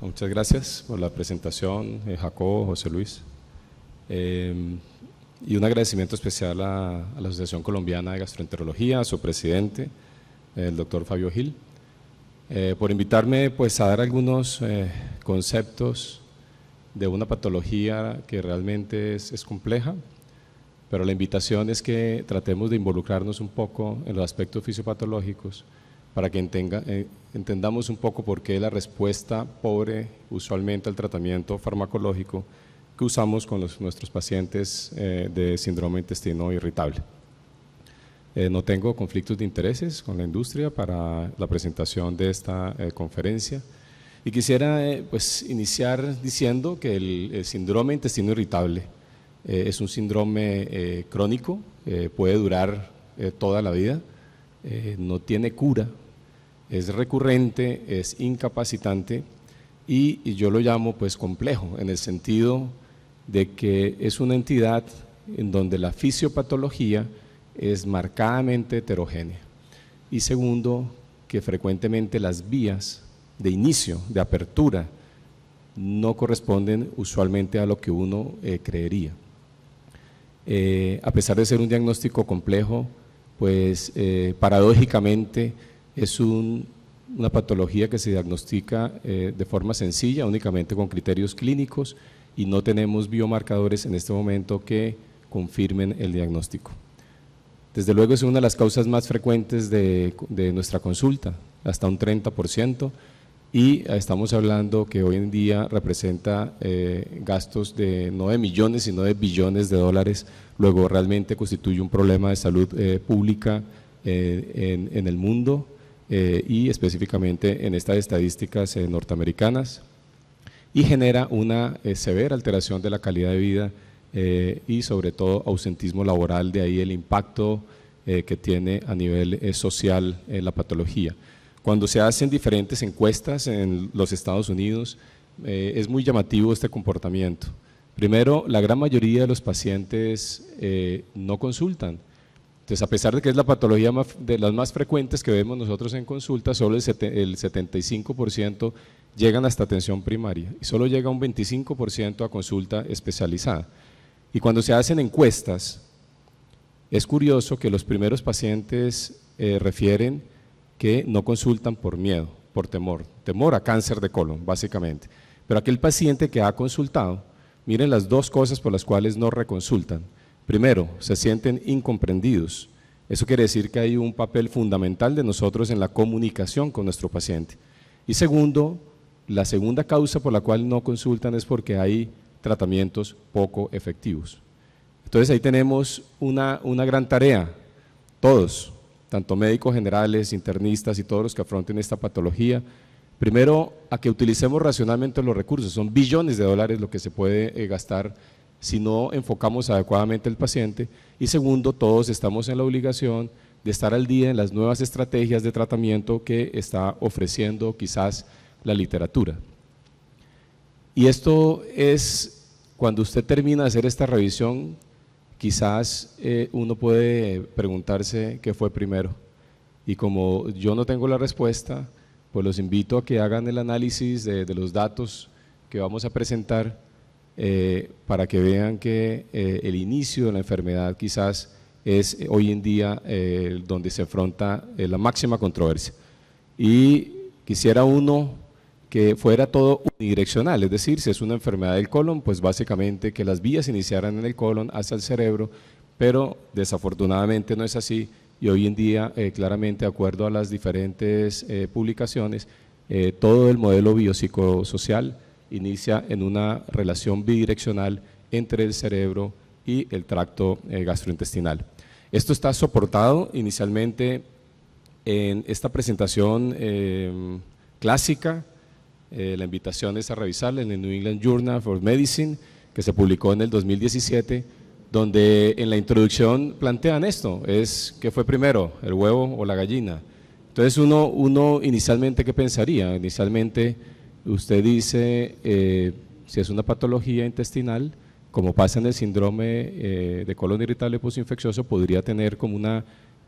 Muchas gracias por la presentación, eh, jacob, José Luis. Eh, y un agradecimiento especial a, la Asociación Colombiana de Gastroenterología, a su presidente, el doctor Fabio Gil, eh, por invitarme pues, a dar algunos conceptos de una patología que realmente es compleja, pero la invitación es que tratemos de involucrarnos un poco en los aspectos fisiopatológicos para que eh, entendamos un poco por qué la respuesta pobre usualmente al tratamiento farmacológico que usamos con nuestros pacientes eh, de síndrome intestino irritable. Eh, no tengo conflictos de intereses con la industria para la presentación de esta conferencia y quisiera pues, iniciar diciendo que el, el síndrome intestino irritable es un síndrome crónico, puede durar toda la vida, eh, no tiene cura, es recurrente, es incapacitante y, yo lo llamo pues complejo, en el sentido de que es una entidad en donde la fisiopatología es marcadamente heterogénea. Y segundo, que frecuentemente las vías de inicio, de apertura, no corresponden usualmente a lo que uno eh, creería. Eh, a pesar de ser un diagnóstico complejo, pues eh, paradójicamente es una patología que se diagnostica eh, de forma sencilla, únicamente con criterios clínicos y no tenemos biomarcadores en este momento que confirmen el diagnóstico. Desde luego es una de las causas más frecuentes de nuestra consulta, hasta un 30%, y estamos hablando que hoy en día representa eh, gastos de no de millones, sino de billones de dólares, luego realmente constituye un problema de salud eh, pública eh, en, el mundo y específicamente en estas estadísticas norteamericanas y genera una severa alteración de la calidad de vida y sobre todo ausentismo laboral, de ahí el impacto que tiene a nivel social la patología. Cuando se hacen diferentes encuestas en los Estados Unidos, eh, es muy llamativo este comportamiento. Primero, la gran mayoría de los pacientes eh, no consultan. Entonces, a pesar de que es la patología de las más frecuentes que vemos nosotros en consulta, solo el, 75% llegan hasta atención primaria y solo llega un 25% a consulta especializada. Y cuando se hacen encuestas, es curioso que los primeros pacientes eh, refieren que no consultan por miedo, por temor, temor a cáncer de colon, básicamente. Pero aquel paciente que ha consultado, miren las dos cosas por las cuales no reconsultan. Primero, se sienten incomprendidos. Eso quiere decir que hay un papel fundamental de nosotros en la comunicación con nuestro paciente. Y segundo, la segunda causa por la cual no consultan es porque hay tratamientos poco efectivos. Entonces ahí tenemos una, una gran tarea, todos, tanto médicos generales, internistas y todos los que afronten esta patología, primero a que utilicemos racionalmente los recursos. Son billones de dólares lo que se puede eh, gastar si no enfocamos adecuadamente al paciente. Y segundo, todos estamos en la obligación de estar al día en las nuevas estrategias de tratamiento que está ofreciendo quizás la literatura. Y esto es, cuando usted termina de hacer esta revisión, quizás eh, uno puede preguntarse qué fue primero. Y como yo no tengo la respuesta, pues los invito a que hagan el análisis de, los datos que vamos a presentar eh, para que vean que eh, el inicio de la enfermedad quizás es hoy en día donde se afronta la máxima controversia. Y quisiera uno que fuera todo unidireccional, es decir, si es una enfermedad del colon, pues básicamente que las vías iniciaran en el colon hacia el cerebro, pero desafortunadamente no es así y hoy en día, eh, claramente, de acuerdo a las diferentes eh, publicaciones, eh, todo el modelo biopsicosocial inicia en una relación bidireccional entre el cerebro y el tracto gastrointestinal. Esto está soportado inicialmente en esta presentación em, clásica, eh, la invitación es a revisarla en el New England Journal of Medicine, que se publicó en el 2017, donde en la introducción plantean esto, es qué fue primero, el huevo o la gallina. Entonces uno, uno inicialmente, ¿qué pensaría? Inicialmente usted dice, eh, si es una patología intestinal, como pasa en el síndrome eh, de colon irritable postinfeccioso, podría tener como una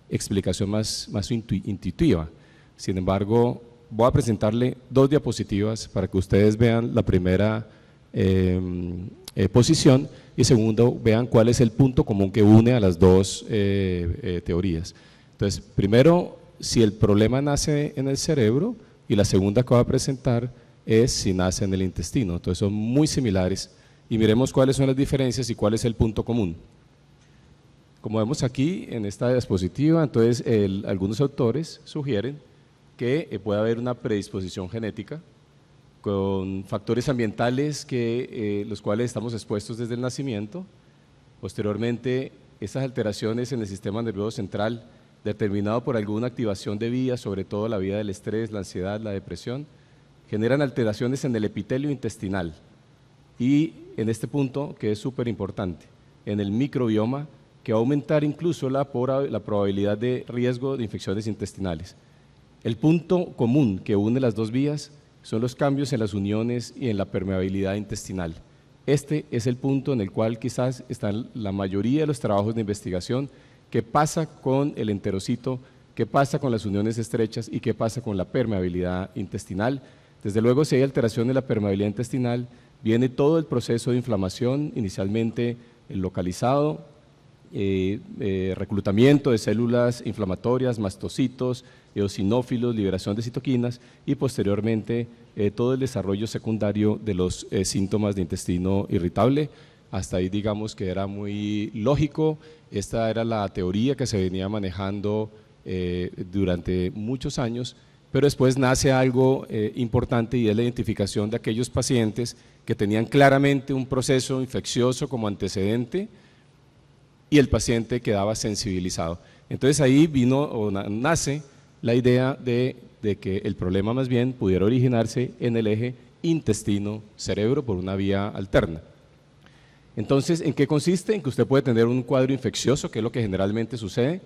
explicación más, más intuitiva. Sin embargo, voy a presentarle dos diapositivas para que ustedes vean la primera em, eh, posición y segundo, vean cuál es el punto común que une a las dos eh, eh, teorías. Entonces, primero, si el problema nace en el cerebro y la segunda que voy a presentar es si nace en el intestino. Entonces, son muy similares y miremos cuáles son las diferencias y cuál es el punto común. Como vemos aquí en esta diapositiva, entonces algunos autores sugieren que eh, puede haber una predisposición genética con factores ambientales que, eh, los cuales estamos expuestos desde el nacimiento. Posteriormente, esas alteraciones en el sistema nervioso central, determinado por alguna activación de vías, sobre todo la vía del estrés, la ansiedad, la depresión, generan alteraciones en el epitelio intestinal y en este punto, que es súper importante, en el microbioma, que va a aumentar incluso la probabilidad de riesgo de infecciones intestinales. El punto común que une las dos vías son los cambios en las uniones y en la permeabilidad intestinal. Este es el punto en el cual quizás están la mayoría de los trabajos de investigación qué pasa con el enterocito, qué pasa con las uniones estrechas y qué pasa con la permeabilidad intestinal. Desde luego, si hay alteración en la permeabilidad intestinal, viene todo el proceso de inflamación, inicialmente localizado, eh, eh, reclutamiento de células inflamatorias, mastocitos, eosinófilos, liberación de citoquinas y posteriormente eh, todo el desarrollo secundario de los síntomas de intestino irritable. Hasta ahí digamos que era muy lógico, esta era la teoría que se venía manejando durante muchos años, pero después nace algo importante y es la identificación de aquellos pacientes que tenían claramente un proceso infeccioso como antecedente, y el paciente quedaba sensibilizado. Entonces ahí vino o nace la idea de, que el problema más bien pudiera originarse en el eje intestino-cerebro por una vía alterna. Entonces, ¿en qué consiste? En que usted puede tener un cuadro infeccioso, que es lo que generalmente sucede,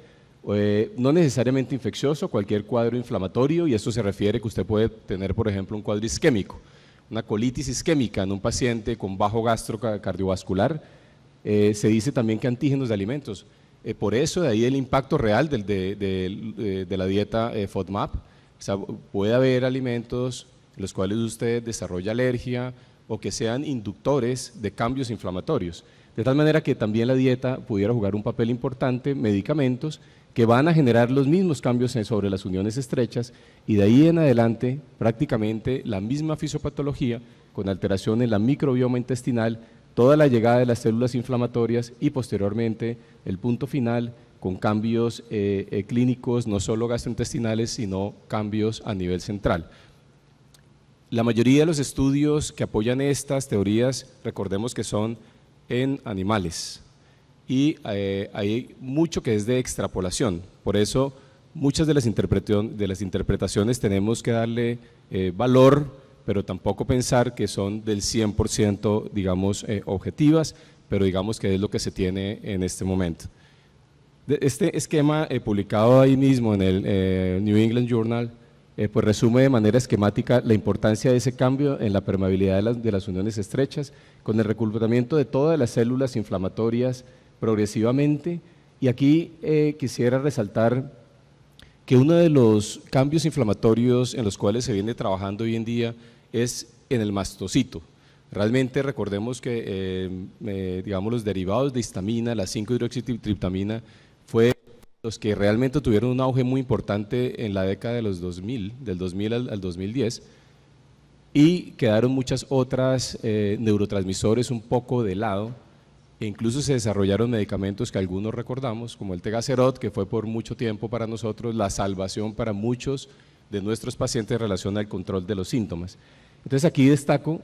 eh, no necesariamente infeccioso, cualquier cuadro inflamatorio, y eso se refiere que usted puede tener, por ejemplo, un cuadro isquémico, una colitis isquémica en un paciente con bajo gastro cardiovascular, eh, se dice también que antígenos de alimentos. Eh, por eso de ahí el impacto real eh, de, la dieta FODMAP. puede haber alimentos en los cuales usted desarrolla alergia o que sean inductores de cambios inflamatorios. De tal manera que también la dieta pudiera jugar un papel importante, medicamentos que van a generar los mismos cambios sobre las uniones estrechas y de ahí en adelante prácticamente la misma fisiopatología con alteración en la microbioma intestinal toda la llegada de las células inflamatorias y posteriormente el punto final con cambios eh, eh, clínicos no solo gastrointestinales, sino cambios a nivel central. La mayoría de los estudios que apoyan estas teorías, recordemos que son en animales y eh, hay mucho que es de extrapolación, por eso muchas de de las interpretaciones tenemos que darle valor pero tampoco pensar que son del 100%, digamos, eh, objetivas, pero digamos que es lo que se tiene en este momento. este esquema eh, publicado ahí mismo en el eh, New England Journal, pues resume de manera esquemática la importancia de ese cambio en la permeabilidad de las, de las uniones estrechas, con el reclutamiento de todas las células inflamatorias progresivamente. Y aquí quisiera resaltar que uno de los cambios inflamatorios en los cuales se viene trabajando hoy en día es en el mastocito. Realmente recordemos que, eh, digamos, los derivados de histamina, la 5-hidroxitriptamina, fue los que realmente tuvieron un auge muy importante en la década de los 2000, del 2000 al, 2010, y quedaron muchas otras eh, neurotransmisores un poco de lado, e incluso se desarrollaron medicamentos que algunos recordamos, como el Tegacerot, que fue por mucho tiempo para nosotros la salvación para muchos de nuestros pacientes en relación al control de los síntomas. Entonces aquí destaco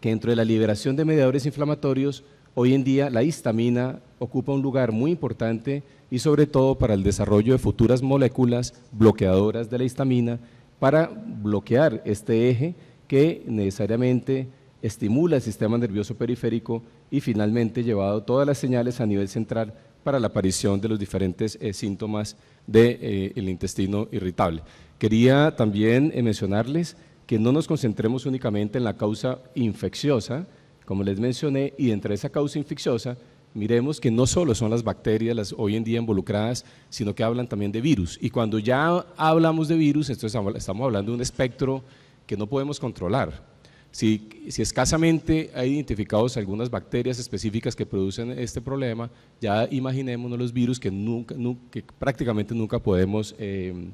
que dentro de la liberación de mediadores inflamatorios, hoy en día la histamina ocupa un lugar muy importante y sobre todo para el desarrollo de futuras moléculas bloqueadoras de la histamina para bloquear este eje que necesariamente estimula el sistema nervioso periférico y finalmente llevado todas las señales a nivel central para la aparición de los diferentes eh, síntomas del eh, intestino irritable. Quería también eh, mencionarles que no nos concentremos únicamente en la causa infecciosa, como les mencioné, y entre esa causa infecciosa miremos que no solo son las bacterias las hoy en día involucradas, sino que hablan también de virus. Y cuando ya hablamos de virus, entonces estamos hablando de un espectro que no podemos controlar. Si, escasamente hay identificados algunas bacterias específicas que producen este problema, ya imaginémonos los virus que, prácticamente nunca podemos em,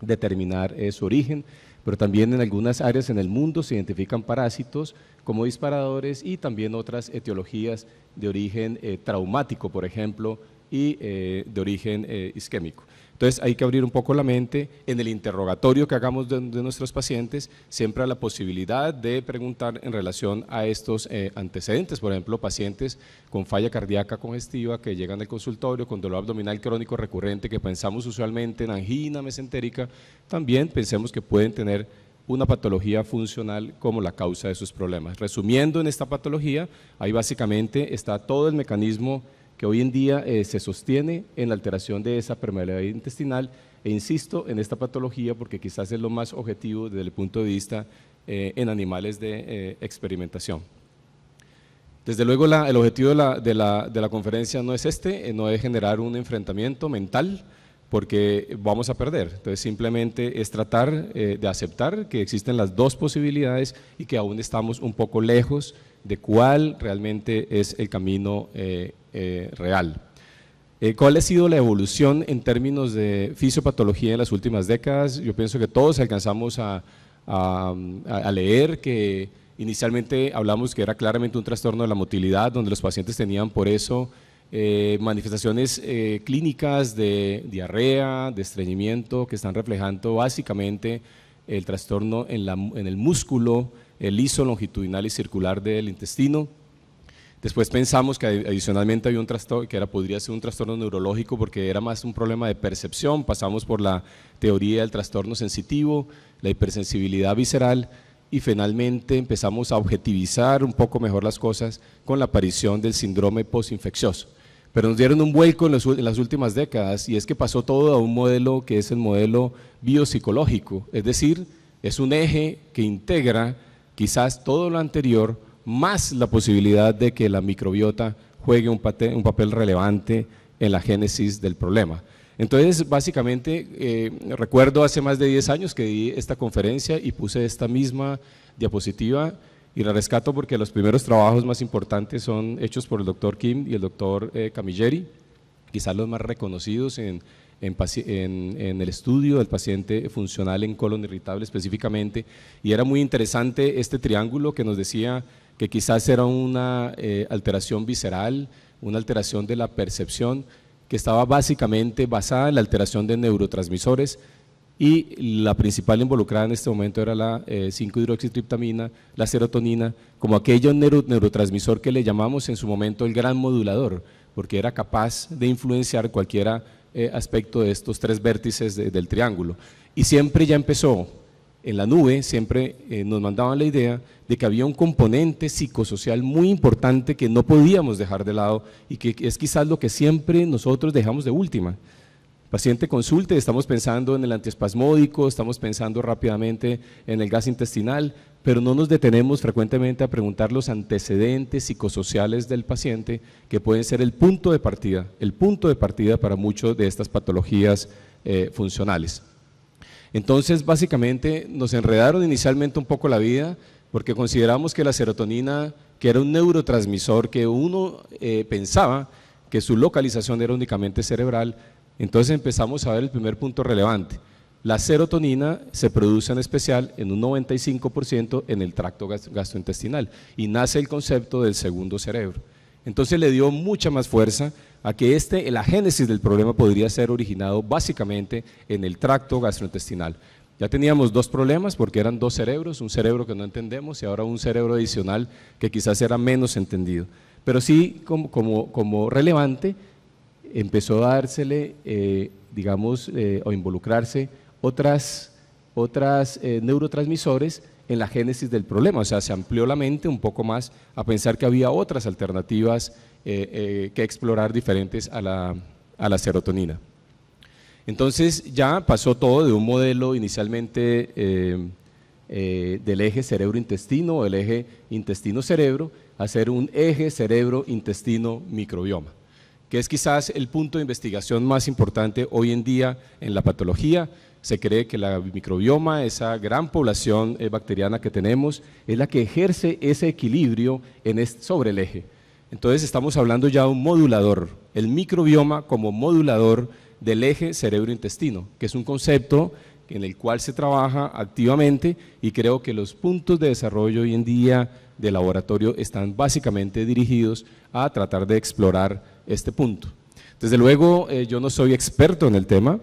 determinar eh, su origen, pero también en algunas áreas en el mundo se identifican parásitos como disparadores y también otras etiologías de origen eh, traumático, por ejemplo, y eh, de origen isquémico. Entonces hay que abrir un poco la mente en el interrogatorio que hagamos de, nuestros pacientes, siempre a la posibilidad de preguntar en relación a estos eh, antecedentes, por ejemplo, pacientes con falla cardíaca congestiva que llegan al consultorio con dolor abdominal crónico recurrente que pensamos usualmente en angina mesentérica, también pensemos que pueden tener una patología funcional como la causa de sus problemas. Resumiendo en esta patología, ahí básicamente está todo el mecanismo que hoy en día eh, se sostiene en la alteración de esa permeabilidad intestinal. E insisto en esta patología porque quizás es lo más objetivo desde el punto de vista eh, en animales de eh, experimentación. Desde luego el objetivo de la, de, conferencia no es este, no es generar un enfrentamiento mental, porque vamos a perder. Entonces simplemente es tratar de aceptar que existen las dos posibilidades y que aún estamos un poco lejos de cuál realmente es el camino eh, eh, real. Eh, ¿Cuál ha sido la evolución en términos de fisiopatología en las últimas décadas? Yo pienso que todos alcanzamos a, leer que inicialmente hablamos que era claramente un trastorno de la motilidad, donde los pacientes tenían por eso eh, manifestaciones clínicas de diarrea, de estreñimiento, que están reflejando básicamente el trastorno en, en el músculo, el liso longitudinal y circular del intestino. Después pensamos que adicionalmente había un trastorno, que era, podría ser un trastorno neurológico porque era más un problema de percepción. Pasamos por la teoría del trastorno sensitivo, la hipersensibilidad visceral y finalmente empezamos a objetivizar un poco mejor las cosas con la aparición del síndrome postinfeccioso. Pero nos dieron un vuelco en las últimas décadas y es que pasó todo a un modelo que es el modelo biopsicológico, es decir, es un eje que integra quizás todo lo anterior más la posibilidad de que la microbiota juegue un, papel relevante en la génesis del problema. Entonces, básicamente, eh, recuerdo hace más de 10 años que di esta conferencia y puse esta misma diapositiva y la rescato porque los primeros trabajos más importantes son hechos por el doctor Kim y el doctor eh, Camilleri, quizás los más reconocidos en, el estudio del paciente funcional en colon irritable específicamente. Y era muy interesante este triángulo que nos decía que quizás era una eh, alteración visceral, una alteración de la percepción, que estaba básicamente basada en la alteración de neurotransmisores y la principal involucrada en este momento era la 5-hidroxitriptamina, eh, la serotonina, como aquello neurotransmisor que le llamamos en su momento el gran modulador, porque era capaz de influenciar cualquier eh, aspecto de estos tres vértices del triángulo. Y siempre ya empezó en la nube siempre eh, nos mandaban la idea de que había un componente psicosocial muy importante que no podíamos dejar de lado y que es quizás lo que siempre nosotros dejamos de última. paciente consulte, estamos pensando en el antiespasmódico, estamos pensando rápidamente en el gas intestinal, pero no nos detenemos frecuentemente a preguntar los antecedentes psicosociales del paciente que pueden ser el punto de partida, el punto de partida para muchas de estas patologías eh, funcionales. Entonces, básicamente, nos enredaron inicialmente un poco la vida porque consideramos que la serotonina, que era un neurotransmisor que uno eh, pensaba que su localización era únicamente cerebral, entonces empezamos a ver el primer punto relevante. La serotonina se produce en especial en un 95% en el tracto gastrointestinal y nace el concepto del segundo cerebro. Entonces le dio mucha más fuerza a que este, la génesis del problema podría ser originado básicamente en el tracto gastrointestinal. Ya teníamos dos problemas porque eran dos cerebros, un cerebro que no entendemos y ahora un cerebro adicional que quizás era menos entendido. Pero sí, como, relevante, empezó a dársele, eh, digamos, eh, o involucrarse otras, otras eh, neurotransmisores en la génesis del problema, o sea, se amplió la mente un poco más a pensar que había otras alternativas eh, eh, que explorar diferentes a la, serotonina. Entonces ya pasó todo de un modelo inicialmente eh, del eje cerebro-intestino o el eje intestino-cerebro a ser un eje cerebro-intestino-microbioma que es quizás el punto de investigación más importante hoy en día en la patología se cree que la microbioma, esa gran población eh, bacteriana que tenemos, es la que ejerce ese equilibrio sobre el eje. Entonces estamos hablando ya de un modulador, el microbioma como modulador del eje cerebro-intestino, que es un concepto en el cual se trabaja activamente y creo que los puntos de desarrollo hoy en día de laboratorio están básicamente dirigidos a tratar de explorar este punto. Desde luego eh, yo no soy experto en el tema,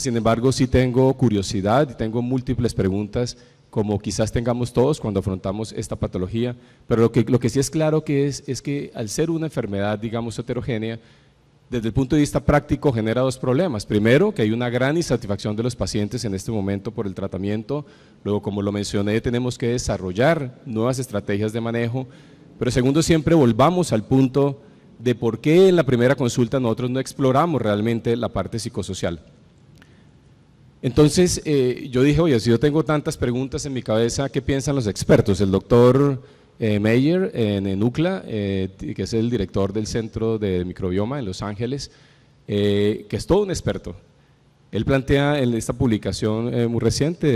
sin embargo, sí tengo curiosidad y tengo múltiples preguntas, como quizás tengamos todos cuando afrontamos esta patología. Pero lo que, sí es claro es que al ser una enfermedad, digamos, heterogénea, desde el punto de vista práctico genera dos problemas. Primero, que hay una gran insatisfacción de los pacientes en este momento por el tratamiento. Luego, como lo mencioné, tenemos que desarrollar nuevas estrategias de manejo. Pero segundo, siempre volvamos al punto de por qué en la primera consulta nosotros no exploramos realmente la parte psicosocial. Entonces eh, yo dije, oye, si yo tengo tantas preguntas en mi cabeza, ¿qué piensan los expertos? El doctor eh, Meyer en, Nucla, eh, que es el director del Centro de Microbioma en Los Ángeles, eh, que es todo un experto. Él plantea en esta publicación muy reciente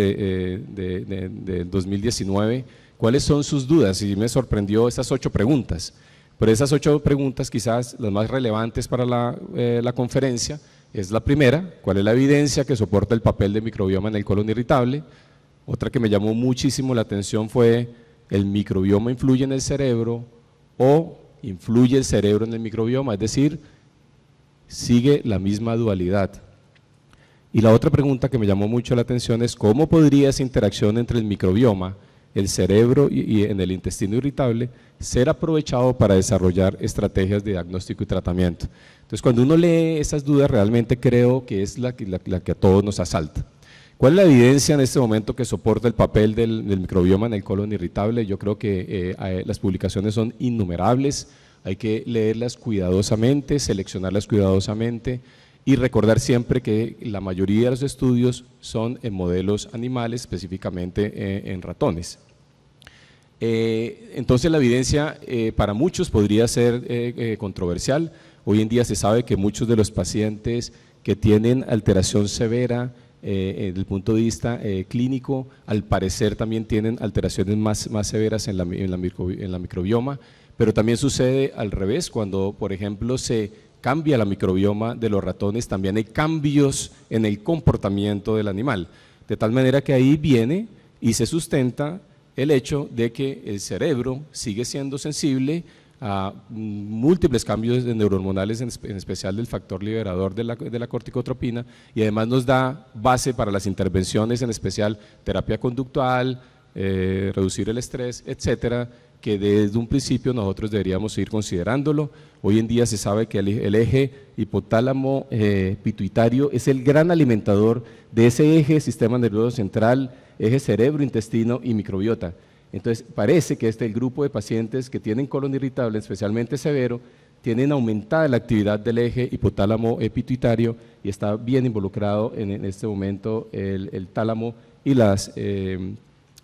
de, 2019 cuáles son sus dudas y me sorprendió esas ocho preguntas. Pero esas ocho preguntas, quizás las más relevantes para la conferencia, es la primera, cuál es la evidencia que soporta el papel del microbioma en el colon irritable. Otra que me llamó muchísimo la atención fue el microbioma influye en el cerebro o influye el cerebro en el microbioma, es decir, sigue la misma dualidad. Y la otra pregunta que me llamó mucho la atención es cómo podría esa interacción entre el microbioma, el cerebro y, en el intestino irritable ser aprovechado para desarrollar estrategias de diagnóstico y tratamiento. Entonces, cuando uno lee esas dudas, realmente creo que es la, que a todos nos asalta. ¿Cuál es la evidencia en este momento que soporta el papel del, microbioma en el colon irritable? Yo creo que eh, las publicaciones son innumerables, hay que leerlas cuidadosamente, seleccionarlas cuidadosamente y recordar siempre que la mayoría de los estudios son en modelos animales, específicamente eh, en ratones. Eh, entonces la evidencia para muchos podría ser controversial, Hoy en día se sabe que muchos de los pacientes que tienen alteración severa eh, eh desde el punto de vista eh, clínico, al parecer también tienen alteraciones más, severas en la, en la microbioma, pero también sucede al revés, cuando por ejemplo se cambia la microbioma de los ratones, también hay cambios en el comportamiento del animal. De tal manera que ahí viene y se sustenta el hecho de que el cerebro sigue siendo sensible a múltiples cambios neurohormonales, en, especial del factor liberador de la, corticotropina, y además nos da base para las intervenciones, en especial terapia conductual, eh, reducir el estrés, etcétera, que desde un principio nosotros deberíamos ir considerándolo. Hoy en día se sabe que el, eje hipotálamo eh, pituitario es el gran alimentador de ese eje sistema nervioso central, eje cerebro, intestino y microbiota. Entonces, parece que este el grupo de pacientes que tienen colon irritable, especialmente severo, tienen aumentada la actividad del eje hipotálamo epituitario y está bien involucrado en, este momento el, tálamo y las em,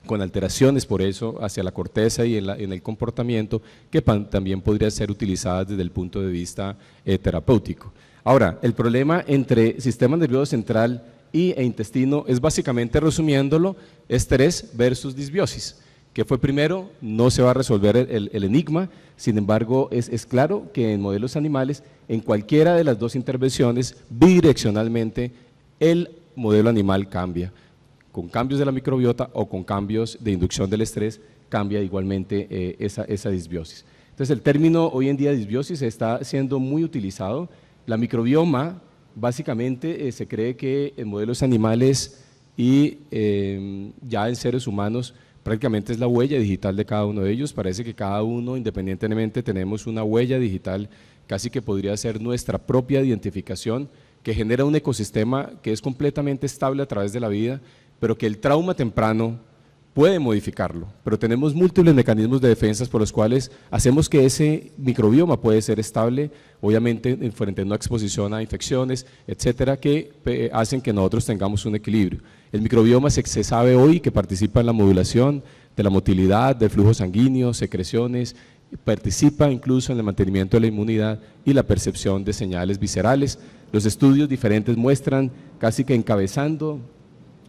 con alteraciones por eso hacia la corteza y en, el comportamiento que también podría ser utilizadas desde el punto de vista eh, terapéutico. Ahora, el problema entre sistema nervioso central y, e intestino es básicamente, resumiéndolo, estrés versus disbiosis que fue primero, no se va a resolver el, enigma, sin embargo es, claro que en modelos animales, en cualquiera de las dos intervenciones, bidireccionalmente, el modelo animal cambia, con cambios de la microbiota o con cambios de inducción del estrés, cambia igualmente eh, esa, disbiosis. Entonces el término hoy en día disbiosis está siendo muy utilizado, la microbioma básicamente eh, se cree que en modelos animales y eh, ya en seres humanos prácticamente es la huella digital de cada uno de ellos. Parece que cada uno, independientemente, tenemos una huella digital, casi que podría ser nuestra propia identificación, que genera un ecosistema que es completamente estable a través de la vida, pero que el trauma temprano puede modificarlo, pero tenemos múltiples mecanismos de defensas por los cuales hacemos que ese microbioma puede ser estable, obviamente frente a una exposición a infecciones, etcétera, que hacen que nosotros tengamos un equilibrio. El microbioma se, se sabe hoy que participa en la modulación de la motilidad, de flujo sanguíneo, secreciones, participa incluso en el mantenimiento de la inmunidad y la percepción de señales viscerales. Los estudios diferentes muestran, casi que encabezando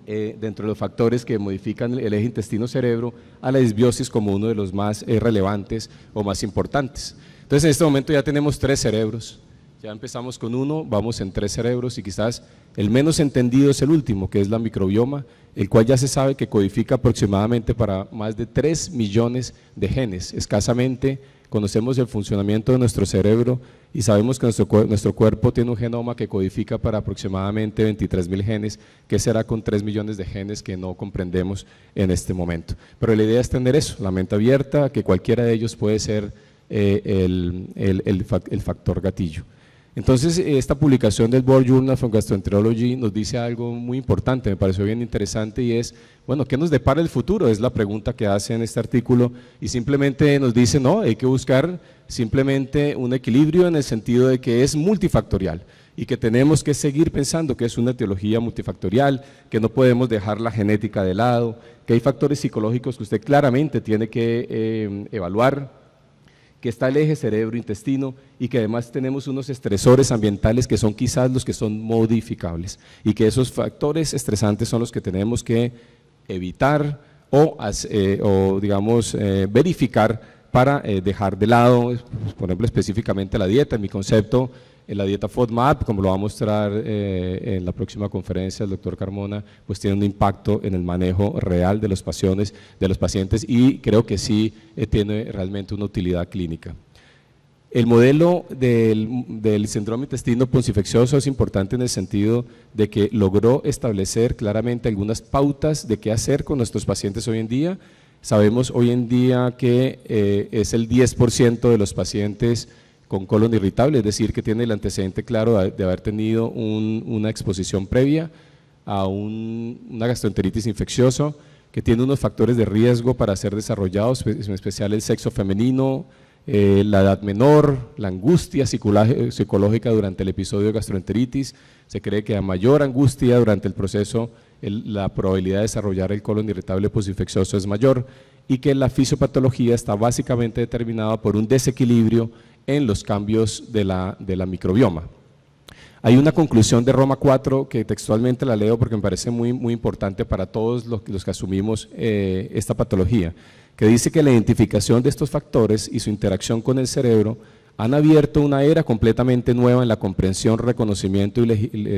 eh, dentro de los factores que modifican el eje intestino-cerebro a la disbiosis como uno de los más eh, relevantes o más importantes. Entonces en este momento ya tenemos tres cerebros, ya empezamos con uno, vamos en tres cerebros y quizás el menos entendido es el último, que es la microbioma, el cual ya se sabe que codifica aproximadamente para más de 3 millones de genes, escasamente conocemos el funcionamiento de nuestro cerebro y sabemos que nuestro, cuerpo tiene un genoma que codifica para aproximadamente 23 mil genes, que será con 3 millones de genes que no comprendemos en este momento. Pero la idea es tener eso, la mente abierta, que cualquiera de ellos puede ser eh, el factor gatillo. Entonces, esta publicación del Board Journal from Gastroenterology nos dice algo muy importante, me pareció bien interesante y es, bueno, ¿qué nos depara el futuro? Es la pregunta que hace en este artículo y simplemente nos dice, no, hay que buscar simplemente un equilibrio en el sentido de que es multifactorial y que tenemos que seguir pensando que es una teología multifactorial, que no podemos dejar la genética de lado, que hay factores psicológicos que usted claramente tiene que eh, evaluar, que está el eje cerebro-intestino y que además tenemos unos estresores ambientales que son quizás los que son modificables y que esos factores estresantes son los que tenemos que evitar o, eh, o digamos, eh, verificar para eh, dejar de lado, por ejemplo, específicamente la dieta, en mi concepto, la dieta FODMAP, como lo va a mostrar eh, en la próxima conferencia el doctor Carmona, pues tiene un impacto en el manejo real de los pasiones de los pacientes y creo que sí eh, tiene realmente una utilidad clínica. El modelo del, síndrome intestino poncifeccioso es importante en el sentido de que logró establecer claramente algunas pautas de qué hacer con nuestros pacientes hoy en día. Sabemos hoy en día que eh, es el 10% de los pacientes con colon irritable, es decir, que tiene el antecedente claro de haber tenido una exposición previa a una gastroenteritis infecciosa, que tiene unos factores de riesgo para ser desarrollados, pues, en especial el sexo femenino, eh, la edad menor, la angustia psicológica durante el episodio de gastroenteritis. Se cree que a mayor angustia durante el proceso, la probabilidad de desarrollar el colon irritable posinfeccioso es mayor y que la fisiopatología está básicamente determinada por un desequilibrio en los cambios de la, de microbioma. Hay una conclusión de Roma 4 que textualmente la leo porque me parece muy, muy importante para todos los, que asumimos eh, esta patología, que dice que la identificación de estos factores y su interacción con el cerebro han abierto una era completamente nueva en la comprensión, reconocimiento y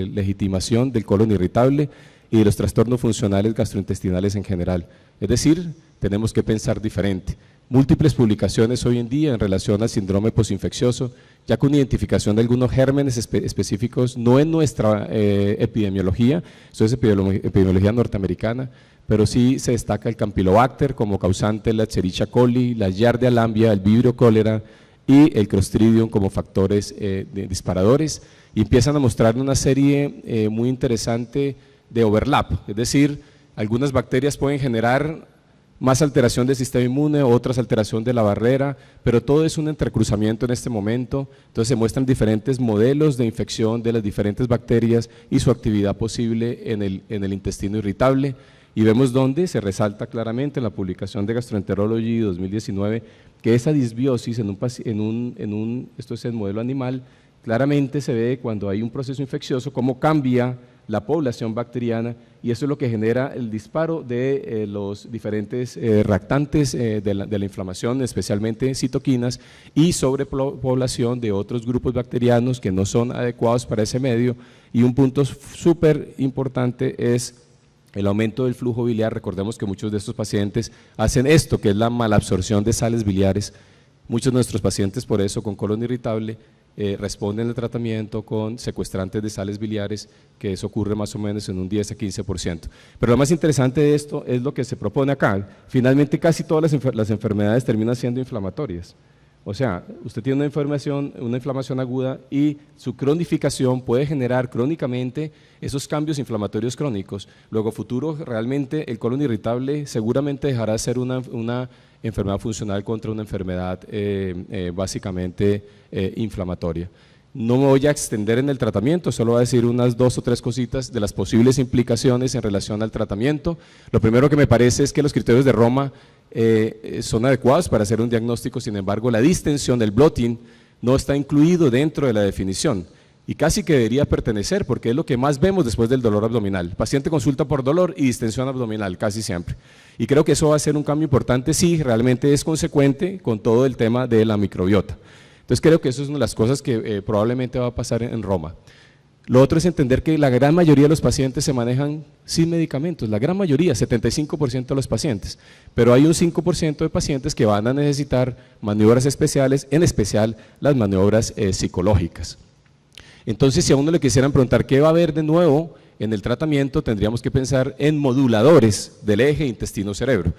legitimación del colon irritable y de los trastornos funcionales gastrointestinales en general. Es decir, tenemos que pensar diferente múltiples publicaciones hoy en día en relación al síndrome posinfeccioso, ya con identificación de algunos gérmenes específicos, no en nuestra eh, epidemiología, eso es epidemiología, norteamericana, pero sí se destaca el Campylobacter como causante, la Escherichia coli, la Yardia lambia, el Vibrio cólera y el Crostridium como factores eh, disparadores. Y empiezan a mostrar una serie eh, muy interesante de overlap, es decir, algunas bacterias pueden generar más alteración del sistema inmune, otras alteración de la barrera, pero todo es un entrecruzamiento en este momento, entonces se muestran diferentes modelos de infección de las diferentes bacterias y su actividad posible en el, intestino irritable y vemos dónde se resalta claramente en la publicación de Gastroenterology 2019 que esa disbiosis en un, esto es el modelo animal, claramente se ve cuando hay un proceso infeccioso cómo cambia la población bacteriana y eso es lo que genera el disparo de eh, los diferentes eh, reactantes eh, de, la, inflamación, especialmente citoquinas y sobrepoblación de otros grupos bacterianos que no son adecuados para ese medio y un punto súper importante es el aumento del flujo biliar, recordemos que muchos de estos pacientes hacen esto, que es la malabsorción de sales biliares, muchos de nuestros pacientes por eso con colon irritable eh, responden al tratamiento con secuestrantes de sales biliares, que eso ocurre más o menos en un 10 a 15%. Pero lo más interesante de esto es lo que se propone acá. Finalmente, casi todas las, enfermedades terminan siendo inflamatorias. O sea, usted tiene una inflamación, una inflamación aguda y su cronificación puede generar crónicamente esos cambios inflamatorios crónicos. Luego, futuro, realmente el colon irritable seguramente dejará de ser una, una enfermedad funcional contra una enfermedad eh, eh, básicamente eh, inflamatoria. No me voy a extender en el tratamiento, solo voy a decir unas dos o tres cositas de las posibles implicaciones en relación al tratamiento. Lo primero que me parece es que los criterios de Roma son adecuados para hacer un diagnóstico, sin embargo la distensión, del blotting, no está incluido dentro de la definición y casi que debería pertenecer porque es lo que más vemos después del dolor abdominal. El paciente consulta por dolor y distensión abdominal casi siempre. Y creo que eso va a ser un cambio importante si realmente es consecuente con todo el tema de la microbiota. Entonces creo que eso es una de las cosas que eh, probablemente va a pasar en, Roma. Lo otro es entender que la gran mayoría de los pacientes se manejan sin medicamentos, la gran mayoría, 75% de los pacientes, pero hay un 5% de pacientes que van a necesitar maniobras especiales, en especial las maniobras eh, psicológicas. Entonces, si a uno le quisieran preguntar qué va a haber de nuevo en el tratamiento, tendríamos que pensar en moduladores del eje intestino-cerebro.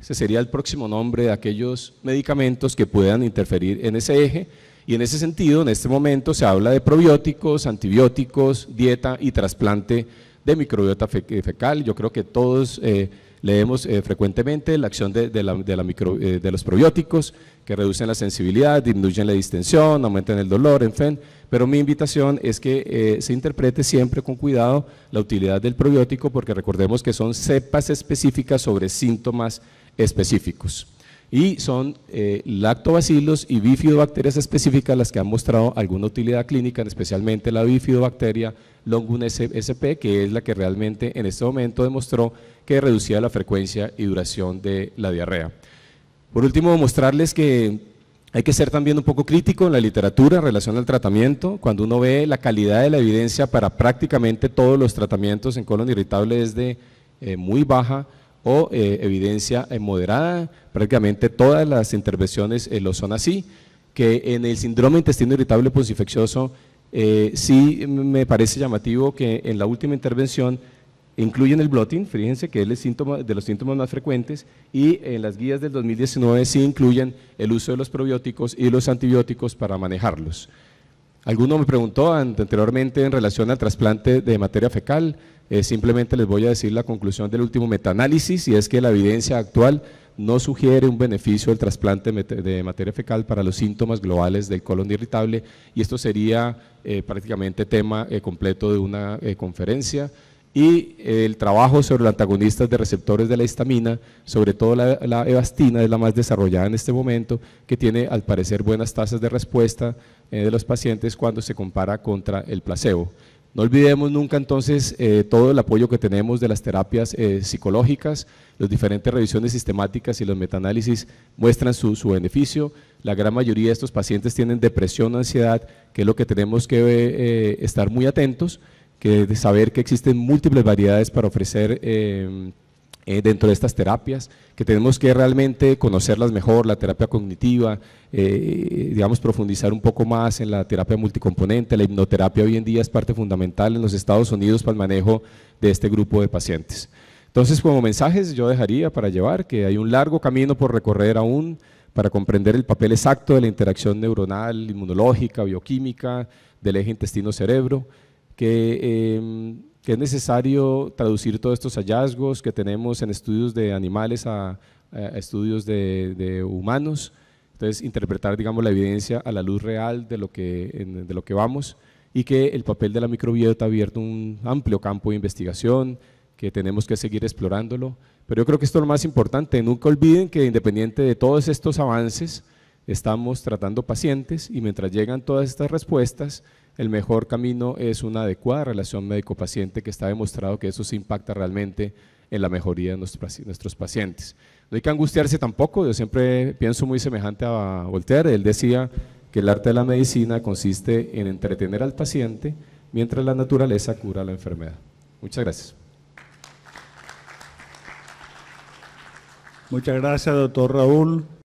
Ese sería el próximo nombre de aquellos medicamentos que puedan interferir en ese eje. Y en ese sentido, en este momento se habla de probióticos, antibióticos, dieta y trasplante de microbiota eh, fecal. Yo creo que todos eh, leemos eh, frecuentemente la acción de, de, los probióticos que reducen la sensibilidad, disminuyen la distensión, aumentan el dolor, en fin pero mi invitación es que eh, se interprete siempre con cuidado la utilidad del probiótico porque recordemos que son cepas específicas sobre síntomas específicos. Y son eh, lactobacilos y bifidobacterias específicas las que han mostrado alguna utilidad clínica, especialmente la bifidobacteria Longun SP, que es la que realmente en este momento demostró que reducía la frecuencia y duración de la diarrea. Por último, mostrarles que hay que ser también un poco crítico en la literatura en relación al tratamiento. Cuando uno ve la calidad de la evidencia para prácticamente todos los tratamientos en colon irritable es de eh, muy baja o eh, evidencia en eh, moderada. Prácticamente todas las intervenciones lo son así. Que en el síndrome intestino irritable eh, sí me parece llamativo que en la última intervención Incluyen el bloating, fíjense que es el síntoma, de los síntomas más frecuentes y en las guías del 2019 sí incluyen el uso de los probióticos y los antibióticos para manejarlos. Alguno me preguntó anteriormente en relación al trasplante de materia fecal, eh, simplemente les voy a decir la conclusión del último metaanálisis y es que la evidencia actual no sugiere un beneficio del trasplante de materia fecal para los síntomas globales del colon irritable y esto sería eh, prácticamente tema eh, completo de una conferencia y eh, el trabajo sobre los antagonistas de receptores de la histamina, sobre todo la, evastina, es la más desarrollada en este momento, que tiene al parecer buenas tasas de respuesta eh, de los pacientes cuando se compara contra el placebo. No olvidemos nunca entonces eh, todo el apoyo que tenemos de las terapias psicológicas, las diferentes revisiones sistemáticas y los metaanálisis muestran su, su, beneficio. La gran mayoría de estos pacientes tienen depresión, o ansiedad, que es lo que tenemos que estar muy atentos que de saber que existen múltiples variedades para ofrecer eh, eh, dentro de estas terapias, que tenemos que realmente conocerlas mejor, la terapia cognitiva, eh, digamos profundizar un poco más en la terapia multicomponente, la hipnoterapia hoy en día es parte fundamental en los Estados Unidos para el manejo de este grupo de pacientes. Entonces, como mensajes yo dejaría para llevar que hay un largo camino por recorrer aún para comprender el papel exacto de la interacción neuronal, inmunológica, bioquímica, del eje intestino-cerebro, Em, que, es necesario traducir todos estos hallazgos que tenemos en estudios de animales a, estudios de, humanos, entonces interpretar digamos, la evidencia a la luz real de lo, que, de lo que vamos y que el papel de la microbiota ha abierto un amplio campo de investigación, que tenemos que seguir explorándolo. Pero yo creo que esto es lo más importante, nunca olviden que independiente de todos estos avances, estamos tratando pacientes y mientras llegan todas estas respuestas, el mejor camino es una adecuada relación médico-paciente que está demostrado que eso se impacta realmente en la mejoría de nuestros pacientes. No hay que angustiarse tampoco, yo siempre pienso muy semejante a Voltaire, él decía que el arte de la medicina consiste en entretener al paciente mientras la naturaleza cura la enfermedad. Muchas gracias. Muchas gracias, doctor Raúl.